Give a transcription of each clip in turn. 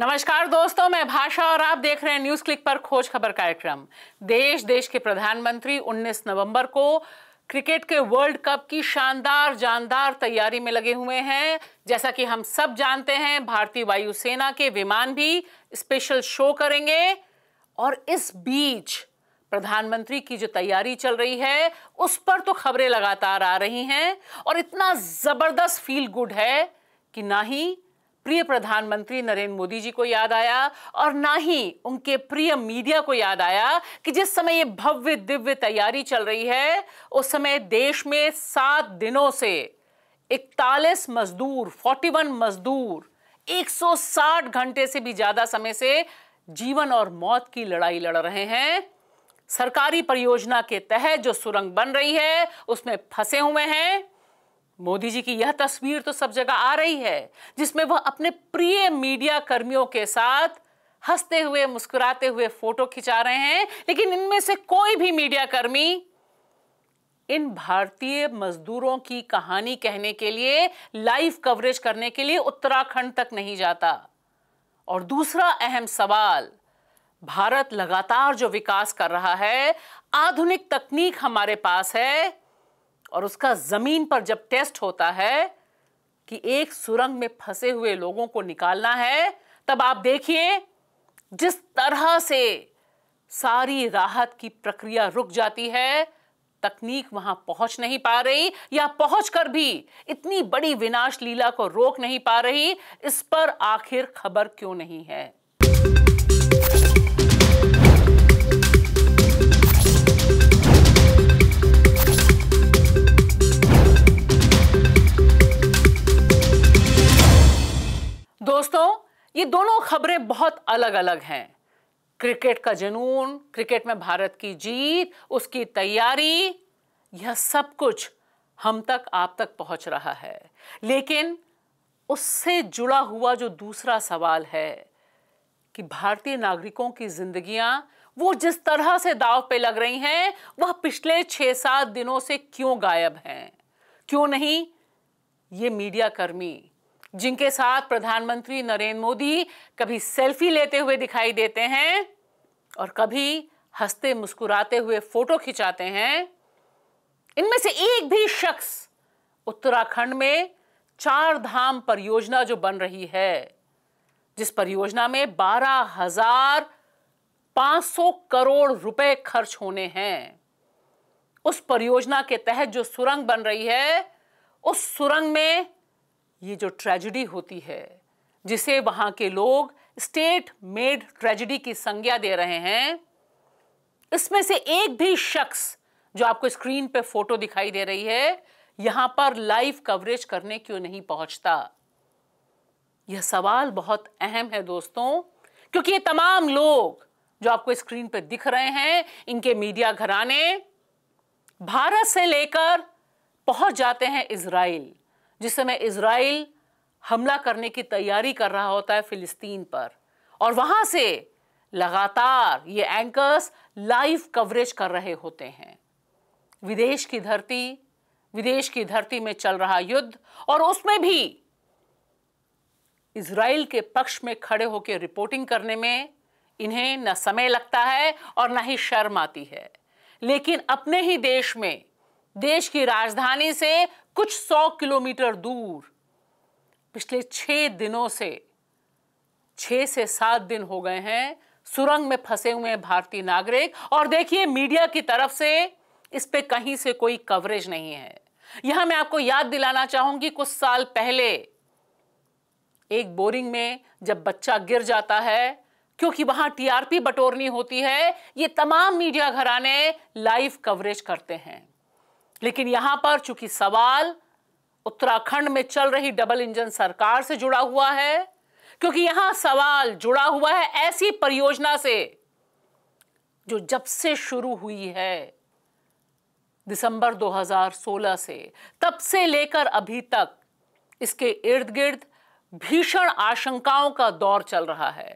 नमस्कार दोस्तों मैं भाषा और आप देख रहे हैं न्यूज क्लिक पर खोज खबर कार्यक्रम देश देश के प्रधानमंत्री 19 नवंबर को क्रिकेट के वर्ल्ड कप की शानदार जानदार तैयारी में लगे हुए हैं जैसा कि हम सब जानते हैं भारतीय वायुसेना के विमान भी स्पेशल शो करेंगे और इस बीच प्रधानमंत्री की जो तैयारी चल रही है उस पर तो खबरें लगातार आ रही हैं और इतना जबरदस्त फील गुड है कि ना ही प्रिय प्रधानमंत्री नरेंद्र मोदी जी को याद आया और ना ही उनके प्रिय मीडिया को याद आया कि जिस समय ये भव्य दिव्य तैयारी चल रही है उस समय देश में सात दिनों से इकतालीस मजदूर 41 मजदूर 160 घंटे से भी ज्यादा समय से जीवन और मौत की लड़ाई लड़ रहे हैं सरकारी परियोजना के तहत जो सुरंग बन रही है उसमें फंसे हुए हैं मोदी जी की यह तस्वीर तो सब जगह आ रही है जिसमें वह अपने प्रिय मीडिया कर्मियों के साथ हंसते हुए मुस्कुराते हुए फोटो खिंचा रहे हैं लेकिन इनमें से कोई भी मीडिया कर्मी इन भारतीय मजदूरों की कहानी कहने के लिए लाइव कवरेज करने के लिए उत्तराखंड तक नहीं जाता और दूसरा अहम सवाल भारत लगातार जो विकास कर रहा है आधुनिक तकनीक हमारे पास है और उसका ज़मीन पर जब टेस्ट होता है कि एक सुरंग में फंसे हुए लोगों को निकालना है तब आप देखिए जिस तरह से सारी राहत की प्रक्रिया रुक जाती है तकनीक वहां पहुंच नहीं पा रही या पहुंच कर भी इतनी बड़ी विनाश लीला को रोक नहीं पा रही इस पर आखिर खबर क्यों नहीं है चीज़ें बहुत अलग अलग हैं क्रिकेट का जुनून क्रिकेट में भारत की जीत उसकी तैयारी यह सब कुछ हम तक आप तक पहुंच रहा है लेकिन उससे जुड़ा हुआ जो दूसरा सवाल है कि भारतीय नागरिकों की जिंदगियां वो जिस तरह से दाव पे लग रही हैं वह पिछले छह सात दिनों से क्यों गायब हैं क्यों नहीं ये मीडियाकर्मी जिनके साथ प्रधानमंत्री नरेंद्र मोदी कभी सेल्फी लेते हुए दिखाई देते हैं और कभी हंसते मुस्कुराते हुए फोटो खिंचाते हैं इनमें से एक भी शख्स उत्तराखंड में चार धाम परियोजना जो बन रही है जिस परियोजना में बारह हजार पांच सौ करोड़ रुपए खर्च होने हैं उस परियोजना के तहत जो सुरंग बन रही है उस सुरंग में ये जो ट्रेजिडी होती है जिसे वहां के लोग स्टेट मेड ट्रेजिडी की संज्ञा दे रहे हैं इसमें से एक भी शख्स जो आपको स्क्रीन पे फोटो दिखाई दे रही है यहां पर लाइव कवरेज करने क्यों नहीं पहुंचता यह सवाल बहुत अहम है दोस्तों क्योंकि ये तमाम लोग जो आपको स्क्रीन पर दिख रहे हैं इनके मीडिया घराने भारत से लेकर पहुंच जाते हैं इसराइल जिस समय इसराइल हमला करने की तैयारी कर रहा होता है फिलिस्तीन पर और वहां से लगातार ये एंकर्स लाइव कवरेज कर रहे होते हैं विदेश की धरती विदेश की धरती में चल रहा युद्ध और उसमें भी इसराइल के पक्ष में खड़े होकर रिपोर्टिंग करने में इन्हें न समय लगता है और न ही शर्म आती है लेकिन अपने ही देश में देश की राजधानी से कुछ सौ किलोमीटर दूर पिछले छह दिनों से छह से सात दिन हो गए हैं सुरंग में फंसे हुए भारतीय नागरिक और देखिए मीडिया की तरफ से इस पे कहीं से कोई कवरेज नहीं है यहां मैं आपको याद दिलाना चाहूंगी कुछ साल पहले एक बोरिंग में जब बच्चा गिर जाता है क्योंकि वहां टीआरपी बटोरनी होती है ये तमाम मीडिया घराने लाइव कवरेज करते हैं लेकिन यहां पर चूंकि सवाल उत्तराखंड में चल रही डबल इंजन सरकार से जुड़ा हुआ है क्योंकि यहां सवाल जुड़ा हुआ है ऐसी परियोजना से जो जब से शुरू हुई है दिसंबर 2016 से तब से लेकर अभी तक इसके इर्द गिर्द भीषण आशंकाओं का दौर चल रहा है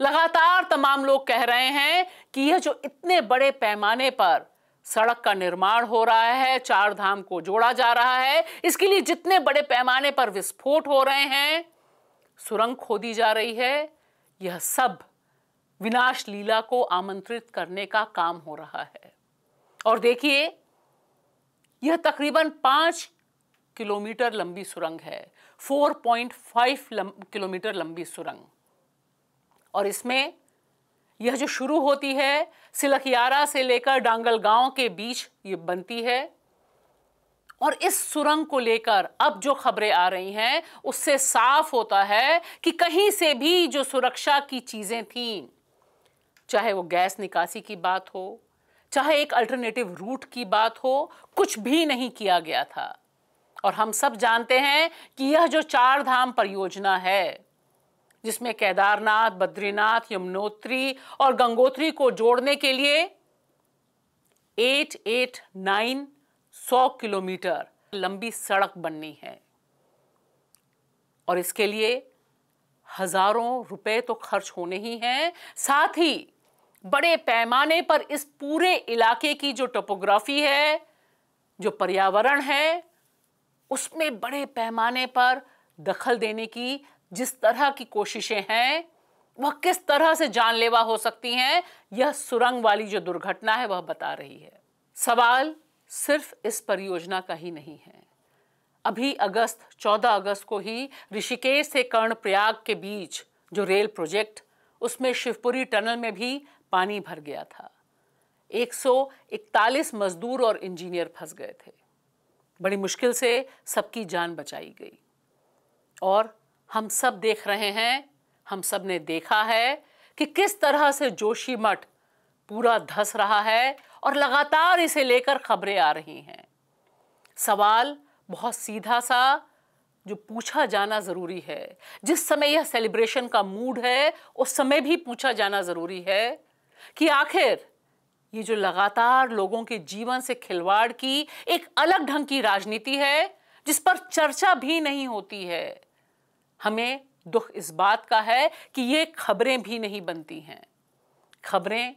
लगातार तमाम लोग कह रहे हैं कि यह जो इतने बड़े पैमाने पर सड़क का निर्माण हो रहा है चार धाम को जोड़ा जा रहा है इसके लिए जितने बड़े पैमाने पर विस्फोट हो रहे हैं सुरंग खोदी जा रही है यह सब विनाश लीला को आमंत्रित करने का काम हो रहा है और देखिए यह तकरीबन पांच किलोमीटर लंबी सुरंग है 4.5 किलोमीटर लंबी सुरंग और इसमें यह जो शुरू होती है सिलखियारा से लेकर डांगल गांव के बीच ये बनती है और इस सुरंग को लेकर अब जो खबरें आ रही हैं उससे साफ होता है कि कहीं से भी जो सुरक्षा की चीज़ें थीं चाहे वो गैस निकासी की बात हो चाहे एक अल्टरनेटिव रूट की बात हो कुछ भी नहीं किया गया था और हम सब जानते हैं कि यह जो चार धाम परियोजना है जिसमें केदारनाथ बद्रीनाथ यमुनोत्री और गंगोत्री को जोड़ने के लिए 889 सौ किलोमीटर लंबी सड़क बननी है और इसके लिए हजारों रुपए तो खर्च होने ही हैं साथ ही बड़े पैमाने पर इस पूरे इलाके की जो टोपोग्राफी है जो पर्यावरण है उसमें बड़े पैमाने पर दखल देने की जिस तरह की कोशिशें हैं वह किस तरह से जानलेवा हो सकती हैं यह सुरंग वाली जो दुर्घटना है वह बता रही है सवाल सिर्फ इस परियोजना का ही नहीं है अभी अगस्त 14 अगस्त को ही ऋषिकेश से कर्णप्रयाग के बीच जो रेल प्रोजेक्ट उसमें शिवपुरी टनल में भी पानी भर गया था 141 मजदूर और इंजीनियर फंस गए थे बड़ी मुश्किल से सबकी जान बचाई गई और हम सब देख रहे हैं हम सब ने देखा है कि किस तरह से जोशी मठ पूरा धस रहा है और लगातार इसे लेकर खबरें आ रही हैं सवाल बहुत सीधा सा जो पूछा जाना ज़रूरी है जिस समय यह सेलिब्रेशन का मूड है उस समय भी पूछा जाना ज़रूरी है कि आखिर ये जो लगातार लोगों के जीवन से खिलवाड़ की एक अलग ढंग की राजनीति है जिस पर चर्चा भी नहीं होती है हमें दुख इस बात का है कि ये खबरें भी नहीं बनती हैं खबरें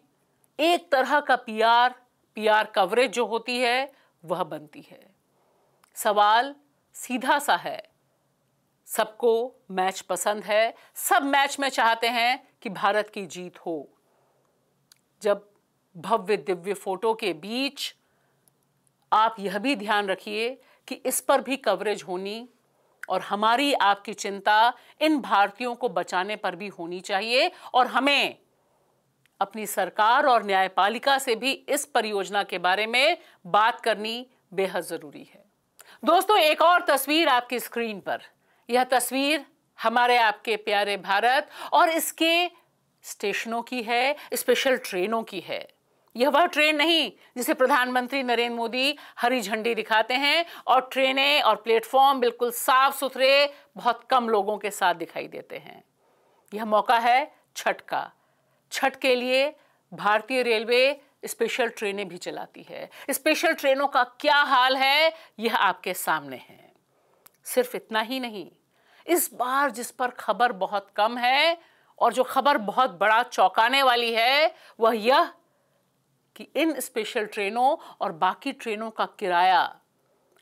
एक तरह का पीआर पीआर कवरेज जो होती है वह बनती है सवाल सीधा सा है सबको मैच पसंद है सब मैच में चाहते हैं कि भारत की जीत हो जब भव्य दिव्य फोटो के बीच आप यह भी ध्यान रखिए कि इस पर भी कवरेज होनी और हमारी आपकी चिंता इन भारतीयों को बचाने पर भी होनी चाहिए और हमें अपनी सरकार और न्यायपालिका से भी इस परियोजना के बारे में बात करनी बेहद ज़रूरी है दोस्तों एक और तस्वीर आपकी स्क्रीन पर यह तस्वीर हमारे आपके प्यारे भारत और इसके स्टेशनों की है स्पेशल ट्रेनों की है यह वह ट्रेन नहीं जिसे प्रधानमंत्री नरेंद्र मोदी हरी झंडी दिखाते हैं और ट्रेनें और प्लेटफॉर्म बिल्कुल साफ सुथरे बहुत कम लोगों के साथ दिखाई देते हैं यह मौका है छठ का छठ के लिए भारतीय रेलवे स्पेशल ट्रेनें भी चलाती है स्पेशल ट्रेनों का क्या हाल है यह आपके सामने है सिर्फ इतना ही नहीं इस बार जिस पर खबर बहुत कम है और जो खबर बहुत बड़ा चौंकाने वाली है वह यह कि इन स्पेशल ट्रेनों और बाकी ट्रेनों का किराया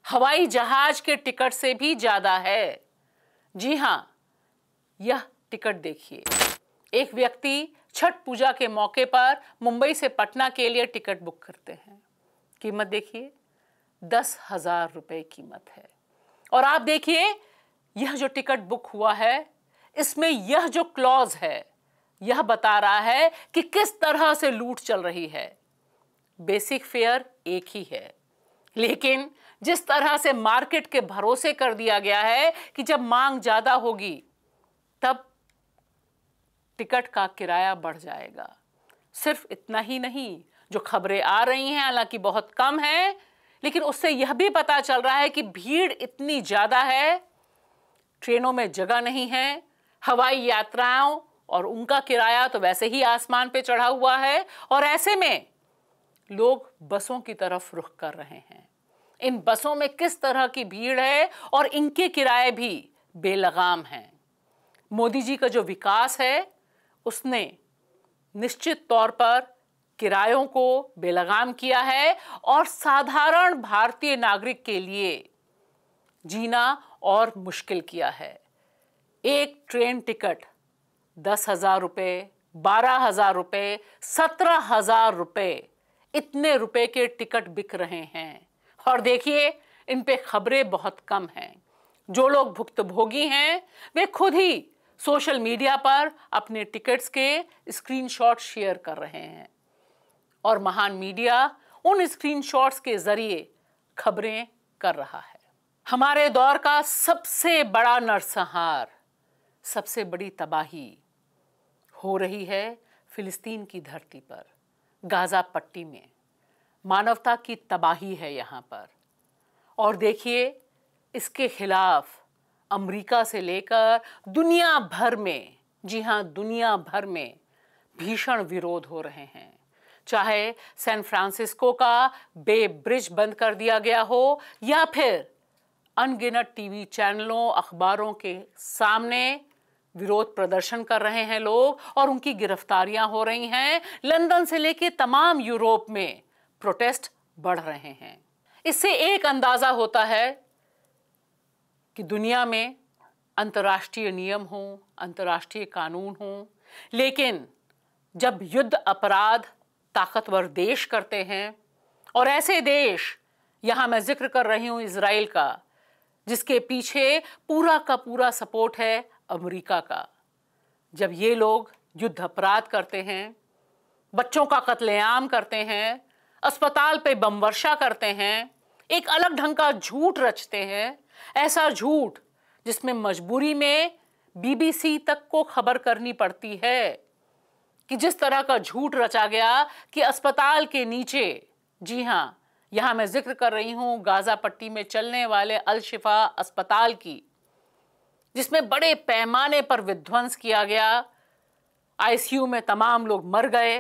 हवाई जहाज के टिकट से भी ज़्यादा है जी हां यह टिकट देखिए एक व्यक्ति छठ पूजा के मौके पर मुंबई से पटना के लिए टिकट बुक करते हैं कीमत देखिए दस हज़ार रुपये कीमत है और आप देखिए यह जो टिकट बुक हुआ है इसमें यह जो क्लॉज है यह बता रहा है कि किस तरह से लूट चल रही है बेसिक फेयर एक ही है लेकिन जिस तरह से मार्केट के भरोसे कर दिया गया है कि जब मांग ज़्यादा होगी तब टिकट का किराया बढ़ जाएगा सिर्फ इतना ही नहीं जो खबरें आ रही हैं हालांकि बहुत कम है लेकिन उससे यह भी पता चल रहा है कि भीड़ इतनी ज़्यादा है ट्रेनों में जगह नहीं है हवाई यात्राओं और उनका किराया तो वैसे ही आसमान पे चढ़ा हुआ है और ऐसे में लोग बसों की तरफ रुख कर रहे हैं इन बसों में किस तरह की भीड़ है और इनके किराए भी बेलगाम हैं मोदी जी का जो विकास है उसने निश्चित तौर पर किरायों को बेलगाम किया है और साधारण भारतीय नागरिक के लिए जीना और मुश्किल किया है एक ट्रेन टिकट दस हज़ार रुपये बारह हज़ार रुपये सत्रह हज़ार रुपये इतने रुपए के टिकट बिक रहे हैं और देखिए इन पे खबरें बहुत कम हैं जो लोग भुक्तभोगी हैं वे खुद ही सोशल मीडिया पर अपने टिकट्स के स्क्रीनशॉट शेयर कर रहे हैं और महान मीडिया उन स्क्रीनशॉट्स के जरिए खबरें कर रहा है हमारे दौर का सबसे बड़ा नरसंहार सबसे बड़ी तबाही हो रही है फिलिस्तीन की धरती पर गाज़ा पट्टी में मानवता की तबाही है यहाँ पर और देखिए इसके खिलाफ अमेरिका से लेकर दुनिया भर में जी हाँ दुनिया भर में भीषण विरोध हो रहे हैं चाहे सैन फ्रांसिस्को का बे ब्रिज बंद कर दिया गया हो या फिर अनगिनत टीवी चैनलों अखबारों के सामने विरोध प्रदर्शन कर रहे हैं लोग और उनकी गिरफ्तारियां हो रही हैं लंदन से लेकर तमाम यूरोप में प्रोटेस्ट बढ़ रहे हैं इससे एक अंदाजा होता है कि दुनिया में अंतर्राष्ट्रीय नियम हो अंतर्राष्ट्रीय कानून हो लेकिन जब युद्ध अपराध ताकतवर देश करते हैं और ऐसे देश यहां मैं जिक्र कर रही हूं इसराइल का जिसके पीछे पूरा का पूरा सपोर्ट है अमेरिका का जब ये लोग युद्ध अपराध करते हैं बच्चों का कत्लेआम करते हैं अस्पताल पे बम वर्षा करते हैं एक अलग ढंग का झूठ रचते हैं ऐसा झूठ जिसमें मजबूरी में बीबीसी तक को खबर करनी पड़ती है कि जिस तरह का झूठ रचा गया कि अस्पताल के नीचे जी हाँ यहाँ मैं जिक्र कर रही हूँ गाज़ा पट्टी में चलने वाले अलशिफा अस्पताल की जिसमें बड़े पैमाने पर विध्वंस किया गया आईसीयू में तमाम लोग मर गए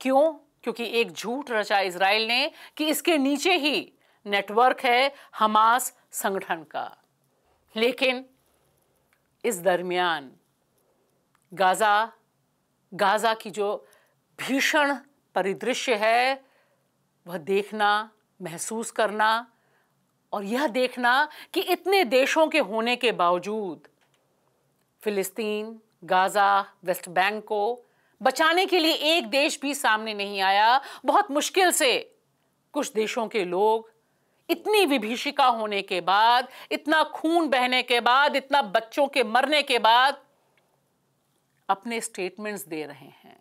क्यों क्योंकि एक झूठ रचा इसराइल ने कि इसके नीचे ही नेटवर्क है हमास संगठन का लेकिन इस दरमियान गाज़ा गाज़ा की जो भीषण परिदृश्य है वह देखना महसूस करना और यह देखना कि इतने देशों के होने के बावजूद फिलिस्तीन गाज़ा वेस्ट बैंक को बचाने के लिए एक देश भी सामने नहीं आया बहुत मुश्किल से कुछ देशों के लोग इतनी विभीषिका होने के बाद इतना खून बहने के बाद इतना बच्चों के मरने के बाद अपने स्टेटमेंट्स दे रहे हैं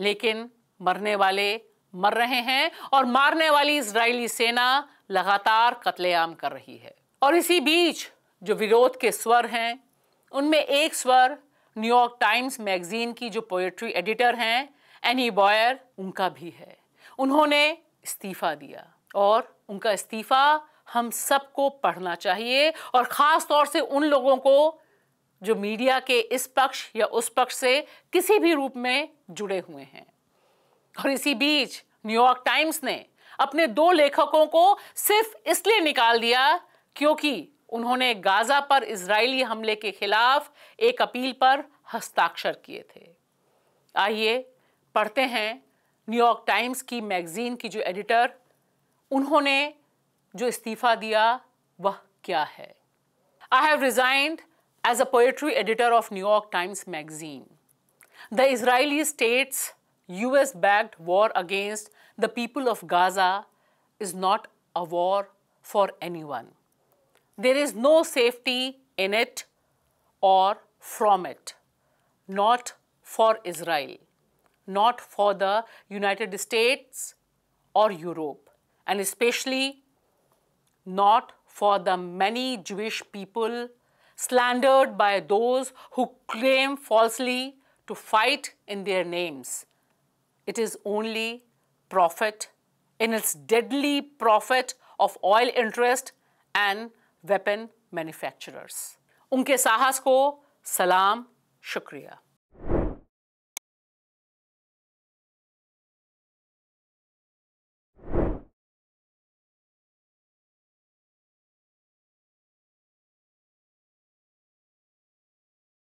लेकिन मरने वाले मर रहे हैं और मारने वाली इसराइली सेना लगातार कत्लेआम कर रही है और इसी बीच जो विरोध के स्वर हैं उनमें एक स्वर न्यूयॉर्क टाइम्स मैगजीन की जो पोएट्री एडिटर हैं एनी बॉयर उनका भी है उन्होंने इस्तीफ़ा दिया और उनका इस्तीफ़ा हम सबको पढ़ना चाहिए और ख़ास तौर से उन लोगों को जो मीडिया के इस पक्ष या उस पक्ष से किसी भी रूप में जुड़े हुए हैं और इसी बीच न्यूयॉर्क टाइम्स ने अपने दो लेखकों को सिर्फ इसलिए निकाल दिया क्योंकि उन्होंने गाजा पर इजरायली हमले के खिलाफ एक अपील पर हस्ताक्षर किए थे आइए पढ़ते हैं न्यूयॉर्क टाइम्स की मैगजीन की जो एडिटर उन्होंने जो इस्तीफा दिया वह क्या है I have resigned as a poetry editor of New York Times magazine the Israeli states US backed war against the people of Gaza is not a war for anyone. There is no safety in it or from it, not for Israel, not for the United States or Europe, and especially not for the many Jewish people slandered by those who claim falsely to fight in their names it is only profit in its deadly profit of oil interest and weapon manufacturers. उनके साहस को सलाम शुक्रिया